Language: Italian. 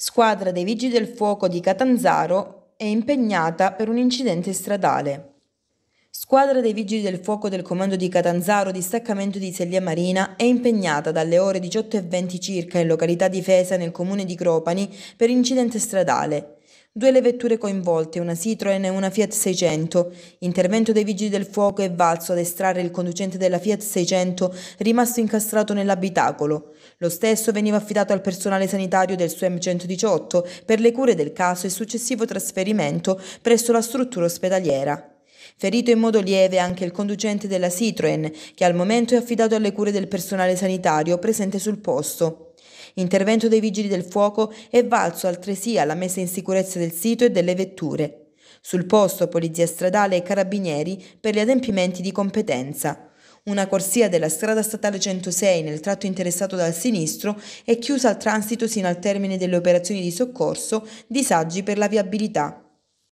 squadra dei Vigili del Fuoco di Catanzaro è impegnata per un incidente stradale. Squadra dei Vigili del Fuoco del Comando di Catanzaro, distaccamento di Sellia Marina, è impegnata dalle ore 18.20 circa in località difesa nel comune di Cropani per incidente stradale. Due le vetture coinvolte, una Citroen e una Fiat 600. Intervento dei vigili del fuoco è valso ad estrarre il conducente della Fiat 600 rimasto incastrato nell'abitacolo. Lo stesso veniva affidato al personale sanitario del SUEM 118 per le cure del caso e successivo trasferimento presso la struttura ospedaliera. Ferito in modo lieve anche il conducente della Citroen, che al momento è affidato alle cure del personale sanitario presente sul posto. Intervento dei vigili del fuoco è valso altresì alla messa in sicurezza del sito e delle vetture. Sul posto Polizia Stradale e Carabinieri per gli adempimenti di competenza. Una corsia della strada statale 106 nel tratto interessato dal sinistro è chiusa al transito sino al termine delle operazioni di soccorso, disagi per la viabilità.